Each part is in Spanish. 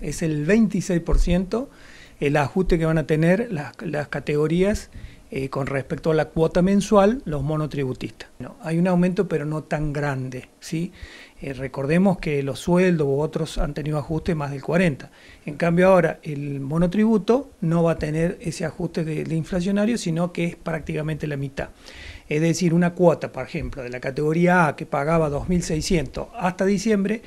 Es el 26% el ajuste que van a tener las, categorías eh, con respecto a la cuota mensual los monotributistas. No, hay un aumento pero no tan grande. ¿sí? Eh, recordemos que los sueldos u otros han tenido ajustes más del 40. En cambio ahora el monotributo no va a tener ese ajuste de inflacionario, sino que es prácticamente la mitad. Es decir, una cuota, por ejemplo, de la categoría A que pagaba 2.600 hasta diciembre,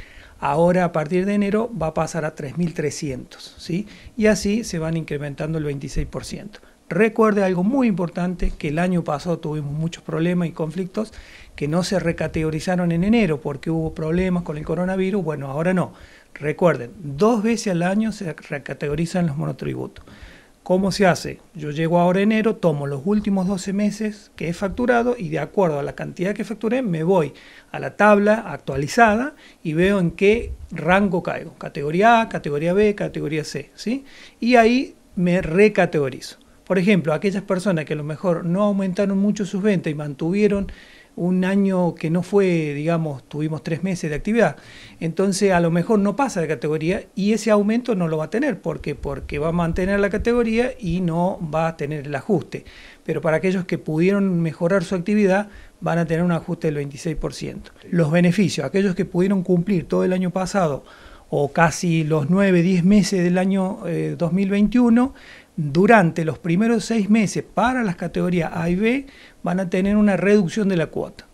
Ahora a partir de enero va a pasar a 3.300, ¿sí? Y así se van incrementando el 26%. Recuerde algo muy importante, que el año pasado tuvimos muchos problemas y conflictos que no se recategorizaron en enero porque hubo problemas con el coronavirus, bueno, ahora no. Recuerden, dos veces al año se recategorizan los monotributos. ¿Cómo se hace? Yo llego ahora enero, tomo los últimos 12 meses que he facturado y de acuerdo a la cantidad que facturé me voy a la tabla actualizada y veo en qué rango caigo. Categoría A, categoría B, categoría C. ¿sí? Y ahí me recategorizo. Por ejemplo, aquellas personas que a lo mejor no aumentaron mucho sus ventas y mantuvieron un año que no fue, digamos, tuvimos tres meses de actividad. Entonces a lo mejor no pasa de categoría y ese aumento no lo va a tener. ¿Por qué? Porque va a mantener la categoría y no va a tener el ajuste. Pero para aquellos que pudieron mejorar su actividad van a tener un ajuste del 26%. Los beneficios, aquellos que pudieron cumplir todo el año pasado o casi los 9, 10 meses del año 2021, eh, durante los primeros seis meses para las categorías A y B van a tener una reducción de la cuota.